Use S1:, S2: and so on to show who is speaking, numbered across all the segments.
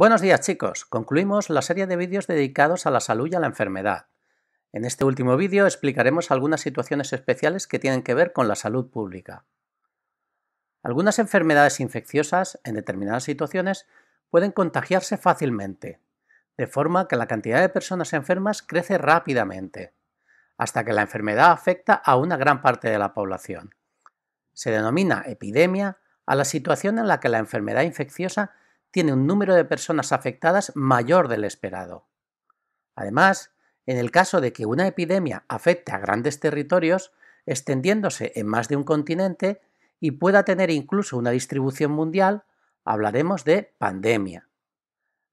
S1: Buenos días chicos, concluimos la serie de vídeos dedicados a la salud y a la enfermedad. En este último vídeo explicaremos algunas situaciones especiales que tienen que ver con la salud pública. Algunas enfermedades infecciosas, en determinadas situaciones, pueden contagiarse fácilmente, de forma que la cantidad de personas enfermas crece rápidamente, hasta que la enfermedad afecta a una gran parte de la población. Se denomina epidemia a la situación en la que la enfermedad infecciosa tiene un número de personas afectadas mayor del esperado. Además, en el caso de que una epidemia afecte a grandes territorios, extendiéndose en más de un continente y pueda tener incluso una distribución mundial, hablaremos de pandemia.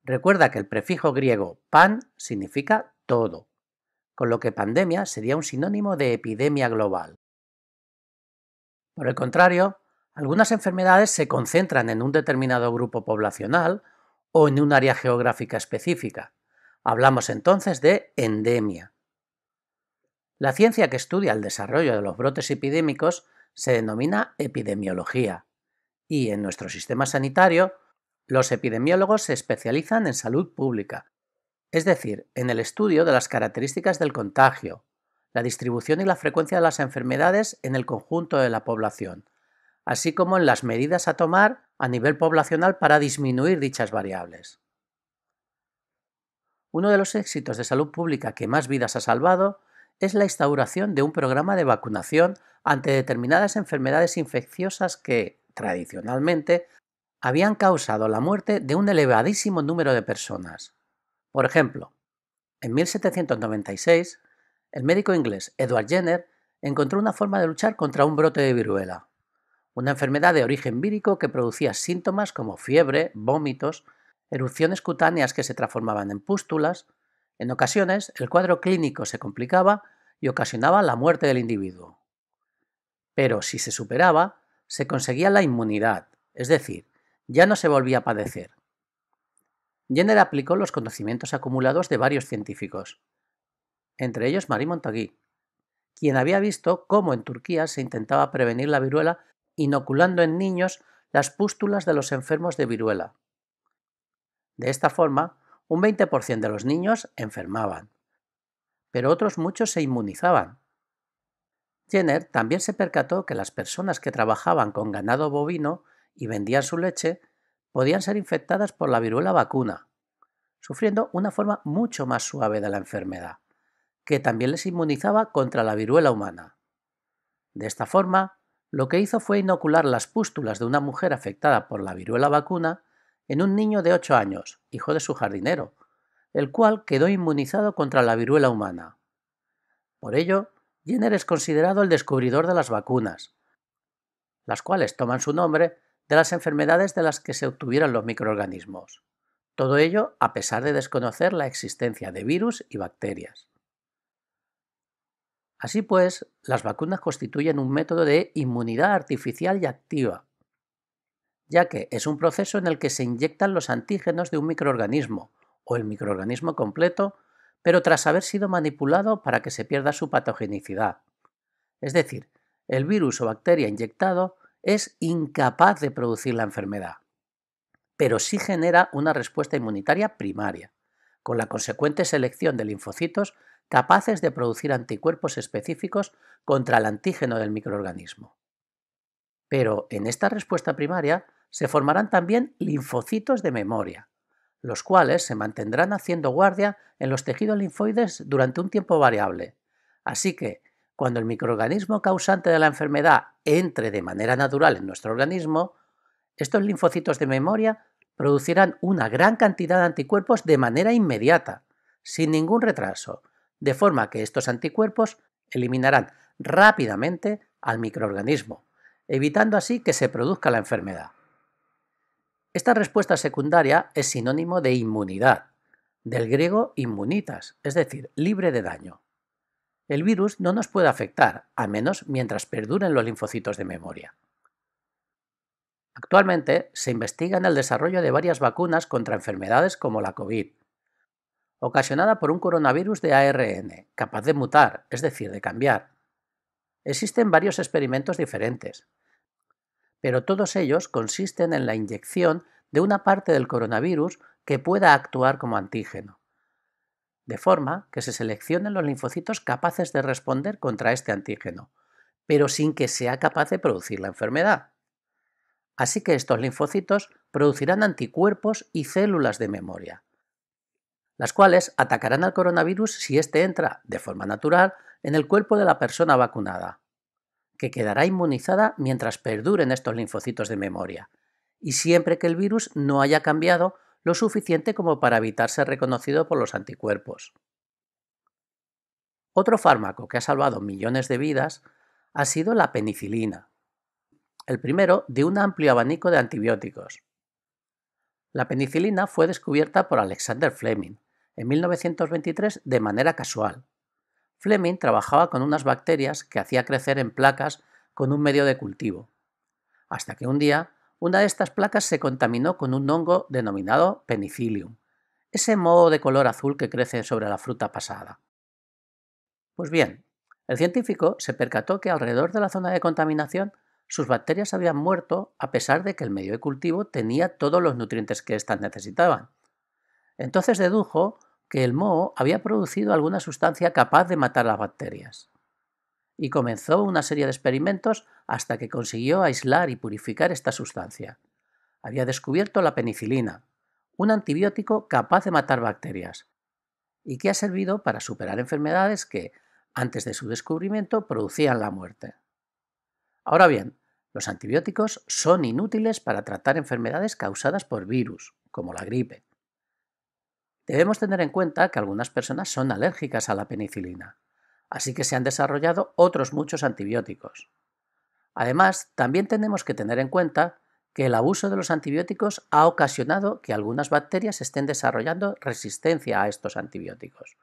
S1: Recuerda que el prefijo griego pan significa todo, con lo que pandemia sería un sinónimo de epidemia global. Por el contrario, algunas enfermedades se concentran en un determinado grupo poblacional o en un área geográfica específica. Hablamos entonces de endemia. La ciencia que estudia el desarrollo de los brotes epidémicos se denomina epidemiología y en nuestro sistema sanitario los epidemiólogos se especializan en salud pública, es decir, en el estudio de las características del contagio, la distribución y la frecuencia de las enfermedades en el conjunto de la población, así como en las medidas a tomar a nivel poblacional para disminuir dichas variables. Uno de los éxitos de salud pública que más vidas ha salvado es la instauración de un programa de vacunación ante determinadas enfermedades infecciosas que, tradicionalmente, habían causado la muerte de un elevadísimo número de personas. Por ejemplo, en 1796, el médico inglés Edward Jenner encontró una forma de luchar contra un brote de viruela una enfermedad de origen vírico que producía síntomas como fiebre, vómitos, erupciones cutáneas que se transformaban en pústulas. En ocasiones, el cuadro clínico se complicaba y ocasionaba la muerte del individuo. Pero si se superaba, se conseguía la inmunidad, es decir, ya no se volvía a padecer. Jenner aplicó los conocimientos acumulados de varios científicos, entre ellos Marie Montagui, quien había visto cómo en Turquía se intentaba prevenir la viruela inoculando en niños las pústulas de los enfermos de viruela. De esta forma, un 20% de los niños enfermaban, pero otros muchos se inmunizaban. Jenner también se percató que las personas que trabajaban con ganado bovino y vendían su leche podían ser infectadas por la viruela vacuna, sufriendo una forma mucho más suave de la enfermedad, que también les inmunizaba contra la viruela humana. De esta forma, lo que hizo fue inocular las pústulas de una mujer afectada por la viruela vacuna en un niño de 8 años, hijo de su jardinero, el cual quedó inmunizado contra la viruela humana. Por ello, Jenner es considerado el descubridor de las vacunas, las cuales toman su nombre de las enfermedades de las que se obtuvieron los microorganismos. Todo ello a pesar de desconocer la existencia de virus y bacterias. Así pues, las vacunas constituyen un método de inmunidad artificial y activa, ya que es un proceso en el que se inyectan los antígenos de un microorganismo, o el microorganismo completo, pero tras haber sido manipulado para que se pierda su patogenicidad. Es decir, el virus o bacteria inyectado es incapaz de producir la enfermedad, pero sí genera una respuesta inmunitaria primaria, con la consecuente selección de linfocitos capaces de producir anticuerpos específicos contra el antígeno del microorganismo. Pero en esta respuesta primaria se formarán también linfocitos de memoria, los cuales se mantendrán haciendo guardia en los tejidos linfoides durante un tiempo variable. Así que, cuando el microorganismo causante de la enfermedad entre de manera natural en nuestro organismo, estos linfocitos de memoria producirán una gran cantidad de anticuerpos de manera inmediata, sin ningún retraso, de forma que estos anticuerpos eliminarán rápidamente al microorganismo, evitando así que se produzca la enfermedad. Esta respuesta secundaria es sinónimo de inmunidad, del griego inmunitas, es decir, libre de daño. El virus no nos puede afectar, a menos mientras perduren los linfocitos de memoria. Actualmente se investiga en el desarrollo de varias vacunas contra enfermedades como la COVID, ocasionada por un coronavirus de ARN, capaz de mutar, es decir, de cambiar. Existen varios experimentos diferentes, pero todos ellos consisten en la inyección de una parte del coronavirus que pueda actuar como antígeno, de forma que se seleccionen los linfocitos capaces de responder contra este antígeno, pero sin que sea capaz de producir la enfermedad. Así que estos linfocitos producirán anticuerpos y células de memoria, las cuales atacarán al coronavirus si éste entra, de forma natural, en el cuerpo de la persona vacunada, que quedará inmunizada mientras perduren estos linfocitos de memoria, y siempre que el virus no haya cambiado lo suficiente como para evitar ser reconocido por los anticuerpos. Otro fármaco que ha salvado millones de vidas ha sido la penicilina, el primero de un amplio abanico de antibióticos. La penicilina fue descubierta por Alexander Fleming, en 1923 de manera casual. Fleming trabajaba con unas bacterias que hacía crecer en placas con un medio de cultivo, hasta que un día una de estas placas se contaminó con un hongo denominado penicillium, ese moho de color azul que crece sobre la fruta pasada. Pues bien, el científico se percató que alrededor de la zona de contaminación sus bacterias habían muerto a pesar de que el medio de cultivo tenía todos los nutrientes que éstas necesitaban. Entonces dedujo que el moho había producido alguna sustancia capaz de matar las bacterias. Y comenzó una serie de experimentos hasta que consiguió aislar y purificar esta sustancia. Había descubierto la penicilina, un antibiótico capaz de matar bacterias, y que ha servido para superar enfermedades que, antes de su descubrimiento, producían la muerte. Ahora bien, los antibióticos son inútiles para tratar enfermedades causadas por virus, como la gripe. Debemos tener en cuenta que algunas personas son alérgicas a la penicilina, así que se han desarrollado otros muchos antibióticos. Además, también tenemos que tener en cuenta que el abuso de los antibióticos ha ocasionado que algunas bacterias estén desarrollando resistencia a estos antibióticos,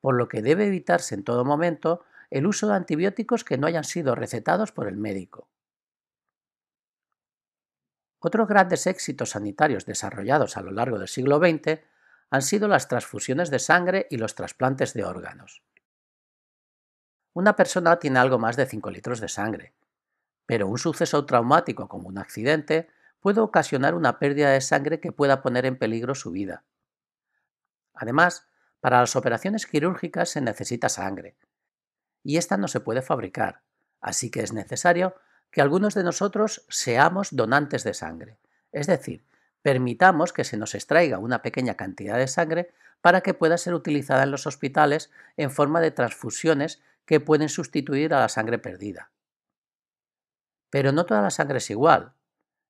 S1: por lo que debe evitarse en todo momento el uso de antibióticos que no hayan sido recetados por el médico. Otros grandes éxitos sanitarios desarrollados a lo largo del siglo XX han sido las transfusiones de sangre y los trasplantes de órganos. Una persona tiene algo más de 5 litros de sangre, pero un suceso traumático como un accidente puede ocasionar una pérdida de sangre que pueda poner en peligro su vida. Además, para las operaciones quirúrgicas se necesita sangre, y esta no se puede fabricar, así que es necesario que algunos de nosotros seamos donantes de sangre, es decir, permitamos que se nos extraiga una pequeña cantidad de sangre para que pueda ser utilizada en los hospitales en forma de transfusiones que pueden sustituir a la sangre perdida. Pero no toda la sangre es igual,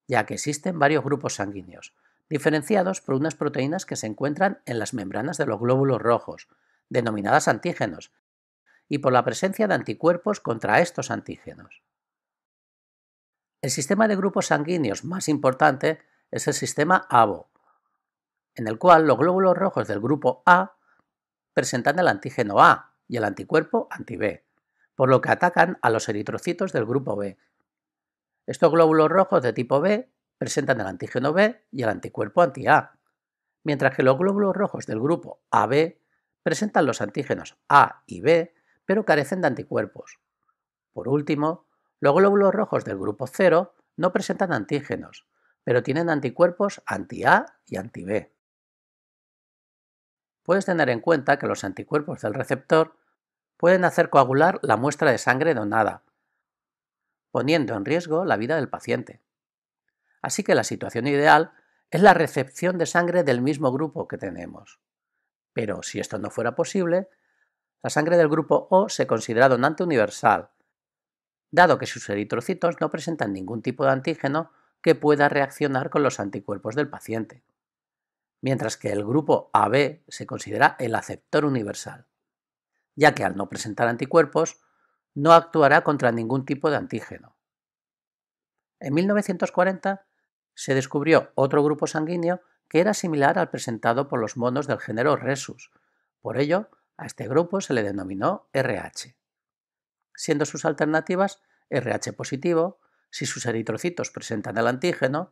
S1: ya que existen varios grupos sanguíneos, diferenciados por unas proteínas que se encuentran en las membranas de los glóbulos rojos, denominadas antígenos, y por la presencia de anticuerpos contra estos antígenos. El sistema de grupos sanguíneos más importante es el sistema ABO, en el cual los glóbulos rojos del grupo A presentan el antígeno A y el anticuerpo anti-B, por lo que atacan a los eritrocitos del grupo B. Estos glóbulos rojos de tipo B presentan el antígeno B y el anticuerpo anti-A, mientras que los glóbulos rojos del grupo AB presentan los antígenos A y B, pero carecen de anticuerpos. Por último, los glóbulos rojos del grupo 0 no presentan antígenos, pero tienen anticuerpos anti-A y anti-B. Puedes tener en cuenta que los anticuerpos del receptor pueden hacer coagular la muestra de sangre donada, poniendo en riesgo la vida del paciente. Así que la situación ideal es la recepción de sangre del mismo grupo que tenemos. Pero si esto no fuera posible, la sangre del grupo O se considera donante universal, dado que sus eritrocitos no presentan ningún tipo de antígeno que pueda reaccionar con los anticuerpos del paciente, mientras que el grupo AB se considera el aceptor universal, ya que al no presentar anticuerpos no actuará contra ningún tipo de antígeno. En 1940 se descubrió otro grupo sanguíneo que era similar al presentado por los monos del género Rhesus. Por ello, a este grupo se le denominó RH, siendo sus alternativas RH positivo, si sus eritrocitos presentan el antígeno,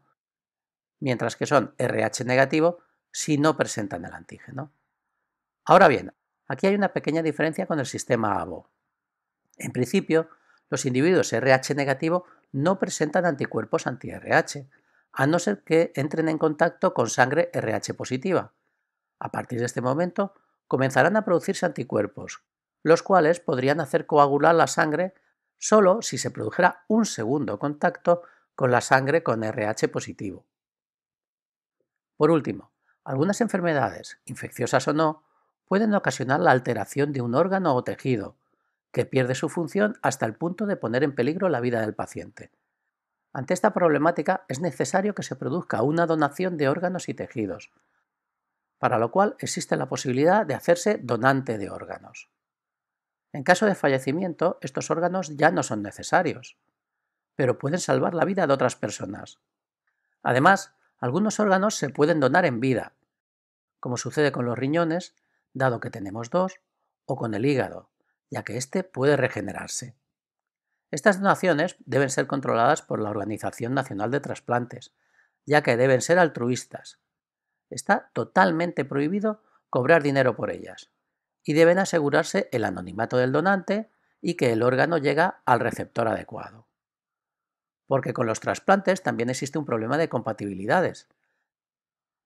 S1: mientras que son RH negativo si no presentan el antígeno. Ahora bien, aquí hay una pequeña diferencia con el sistema ABO. En principio, los individuos RH negativo no presentan anticuerpos anti-RH, a no ser que entren en contacto con sangre RH positiva. A partir de este momento, comenzarán a producirse anticuerpos, los cuales podrían hacer coagular la sangre solo si se produjera un segundo contacto con la sangre con RH positivo. Por último, algunas enfermedades, infecciosas o no, pueden ocasionar la alteración de un órgano o tejido, que pierde su función hasta el punto de poner en peligro la vida del paciente. Ante esta problemática es necesario que se produzca una donación de órganos y tejidos, para lo cual existe la posibilidad de hacerse donante de órganos. En caso de fallecimiento, estos órganos ya no son necesarios, pero pueden salvar la vida de otras personas. Además, algunos órganos se pueden donar en vida, como sucede con los riñones, dado que tenemos dos, o con el hígado, ya que éste puede regenerarse. Estas donaciones deben ser controladas por la Organización Nacional de Trasplantes, ya que deben ser altruistas. Está totalmente prohibido cobrar dinero por ellas y deben asegurarse el anonimato del donante y que el órgano llega al receptor adecuado. Porque con los trasplantes también existe un problema de compatibilidades,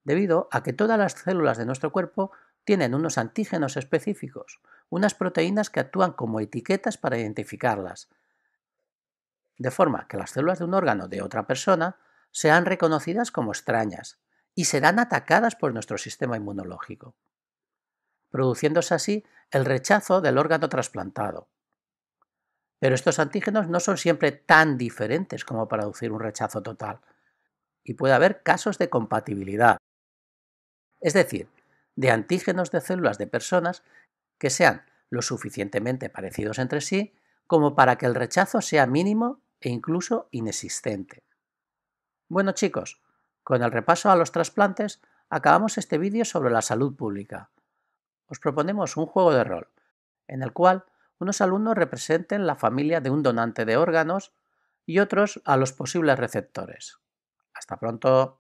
S1: debido a que todas las células de nuestro cuerpo tienen unos antígenos específicos, unas proteínas que actúan como etiquetas para identificarlas, de forma que las células de un órgano de otra persona sean reconocidas como extrañas y serán atacadas por nuestro sistema inmunológico produciéndose así el rechazo del órgano trasplantado. Pero estos antígenos no son siempre tan diferentes como para producir un rechazo total, y puede haber casos de compatibilidad, es decir, de antígenos de células de personas que sean lo suficientemente parecidos entre sí como para que el rechazo sea mínimo e incluso inexistente. Bueno chicos, con el repaso a los trasplantes acabamos este vídeo sobre la salud pública os proponemos un juego de rol, en el cual unos alumnos representen la familia de un donante de órganos y otros a los posibles receptores. Hasta pronto.